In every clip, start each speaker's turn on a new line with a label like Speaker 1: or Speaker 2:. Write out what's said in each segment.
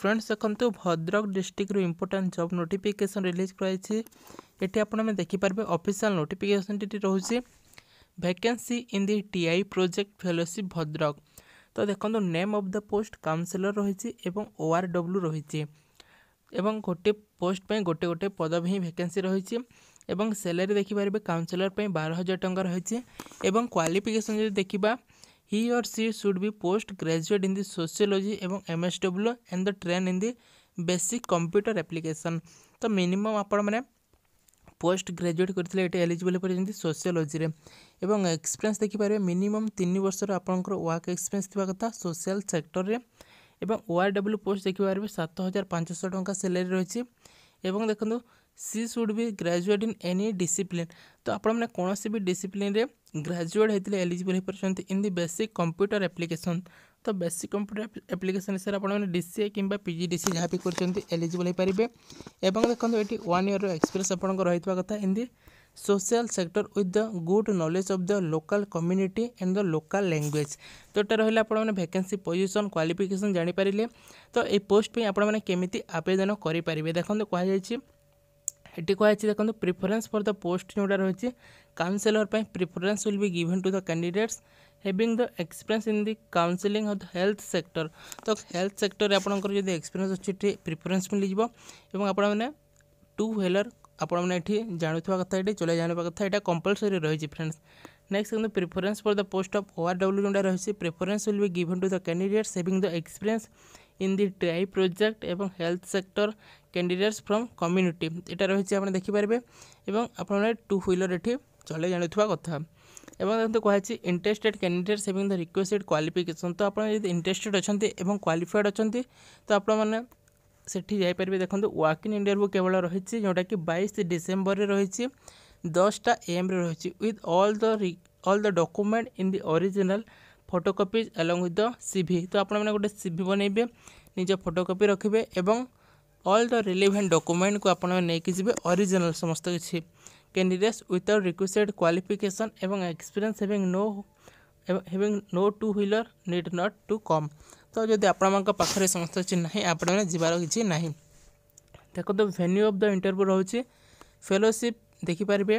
Speaker 1: friends দেখন্তু ভদ্রক ডিস্ট্রিক্টর important job notification release করাইছি এটি আপনার দেখিপারে অফিসিয়াল নোটিফিকেসনটি রয়েছে vacancy in the TI project fellowship Bhadrak তো দেখুন name of the post counsellor রয়েছে এবং ওআরডব্লু রয়েছে এবং গোটে পোস্ট পাই গোটে গোটে পদবী হি ভ্যাকেন্সি রয়েছে এবং স্যালারি দেখিপারে কাউন্সিলর পাই বার হাজার টাকা রয়েছে এবং কোয়ালিফিকেসন যদি দেখিবা he or she should be post graduate in the sociology এবং M S W and the train in the basic computer application ତ ମିନିମମ୍ ଆପଣମାନେ ପୋଷ୍ଟ ଗ୍ରାଜୁଏଟ୍ କରିଥିଲେ ଏଠି ଏଲିଜିବଲ୍ ହୋଇପାରିଛନ୍ତି ସୋସିଓଲୋଜିରେ ଏବଂ ଏକ୍ସପିରିଏନ୍ସ ଦେଖିପାରିବେ ମିନିମମ୍ ତିନି ବର୍ଷର ଆପଣଙ୍କର ୱାର୍କ ଏକ୍ସପିରିଏନ୍ସ ଥିବା କଥା ସୋସିଆଲ୍ ସେକ୍ଟରରେ ଏବଂ ଓଆର୍ ଡବ୍ଲ୍ୟୁ ପୋଷ୍ଟ ଦେଖିପାରିବେ ସାତ ହଜାର ପାଞ୍ଚଶହ ଟଙ୍କା ସାଲେରୀ ରହିଛି ଏବଂ ଦେଖନ୍ତୁ she should be graduate in any discipline ତ ଆପଣମାନେ କୌଣସି ବି ଡିସିପ୍ଲିନ୍ରେ ଗ୍ରାଜୁଏଟ୍ ହେଇଥିଲେ ଏଲିଜିବଲ୍ ହେଇପାରୁଛନ୍ତି in the basic computer application ତ ବେସିକ୍ କମ୍ପ୍ୟୁଟର ଆପ୍ଲିକେସନ୍ ହିସାବରେ ଆପଣମାନେ ଡି ସି ଏ କିମ୍ବା ପି ଜି ଡି ସି ଯାହା ବି କରୁଛନ୍ତି ଏଲିଜିବଲ୍ ହେଇପାରିବେ ଏବଂ ଦେଖନ୍ତୁ ଏଠି ୱାନ୍ ଇୟର୍ର ଏକ୍ସପିରିଏନ୍ସ ଆପଣଙ୍କର ରହିଥିବା କଥା in the social sector with the good knowledge of the local community and the local language ତ ଏଇଟା ରହିଲା ଆପଣମାନେ ଭ୍ୟାକେନ୍ସି ପୋଜିସନ୍ କ୍ୱାଲିଫିକେସନ୍ ଜାଣିପାରିଲେ ତ ଏହି ପୋଷ୍ଟ ପାଇଁ ଆପଣମାନେ କେମିତି ଆବେଦନ କରିପାରିବେ ଦେଖନ୍ତୁ କୁହାଯାଇଛି এটি কুয়াছে দেখুন প্রিফরেন্স ফর দ পোস্ট যেটা রয়েছে counsellor preference will be given to the candidates having the experience in the counselling of the health sector তো হেলথ সেক্টরে আপনার যদি এক্সপিরিয়েন্স অছি এটি প্রিফরেন্স মিলিযোগ এবং আপনার টু হুইলর আপনার এটি জাণুথা কথা এটি চলে জাঁয়া কথা এটা কম্পলসরি রয়েছে ফ্রেন্ডস নেক্সট কিন্তু preference for the post of ORW যেটা রয়েছে preference will be given to the candidates having the experience in the TI project এবং health sector candidates from community এটা রয়েছে আপনার দেখিপারে এবং আপনার টু হুইলর এটি চলাই জাণুথা কথা এবং দেখুন কুহাইছি ইন্টারেস্টেড ক্যান্ডিডেটস এবং দ রিকোয়েস্টেড কোয়ালিফিকেসন তো আপনার যদি ইন্টারেস্টেড অনেক এবং কোয়ালিফাইড অনেক তো আপনার সেটি যাইপারে দেখুন ওয়াক ইন ইন্টারভিউ কেবল রয়েছে যেটাকি বাইশ ডিসেম্বরের রয়েছে দশটা এএম্রে রয়েছে with all the all the document in the original photocopies along with the CV ତ ଆପଣମାନେ ଗୋଟେ ସିଭି ବନେଇବେ ନିଜ ଫଟୋକପି ରଖିବେ ଏବଂ ଅଲ୍ ଦ ରିଲିଭେଣ୍ଟ ଡକୁମେଣ୍ଟକୁ ଆପଣମାନେ ନେଇକି ଯିବେ ଅରିଜିନାଲ୍ ସମସ୍ତ କିଛି କ୍ୟାଣ୍ଡିଡେଟ୍ସ ୱିଥଆଉଟ୍ ରିକ୍ୱେଷ୍ଟେଡ୍ କ୍ୱାଲିଫିକେସନ୍ ଏବଂ experience having no having no two wheeler need not to come ତ ଯଦି ଆପଣମାନଙ୍କ ପାଖରେ ସମସ୍ତ କିଛି ନାହିଁ ଆପଣମାନେ ଯିବାର କିଛି ନାହିଁ ଦେଖନ୍ତୁ ଭେନ୍ୟୁ ଅଫ୍ ଦ ଇଣ୍ଟରଭ୍ୟୁ ରହୁଛି ଫେଲୋସିପ୍ ଦେଖିପାରିବେ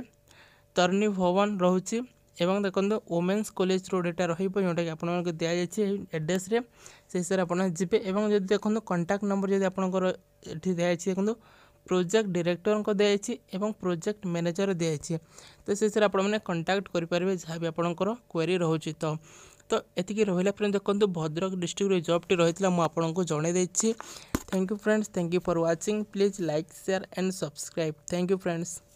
Speaker 1: ତର୍ଣ୍ଣି ଭବନ ରହୁଛି এবং देखो ওমেন্স कलेज रोड এটা রহব যেটা আপনার দিয়েছে এই আড্রেসে সেই হিসাবে আপনার যাবে এবং যদি जब কন্টাক্ট নম্বর যদি আপনার এটি দিয়েছে দেখুন प्रोजेक्ट डायरेक्टर दिखाई और प्रोजेक्ट मैनेजर दिखाई तो से सर आपने कंटाक्ट करेंगे जहाँ भी आपंकर क्वेरी रोचे तो तो ये रहा फ्रेंड्स देखो भद्रक डिस्ट्रिक्ट जब्टी रही है मुझे जनई thank you friends thank you for watching please like share and subscribe thank you friends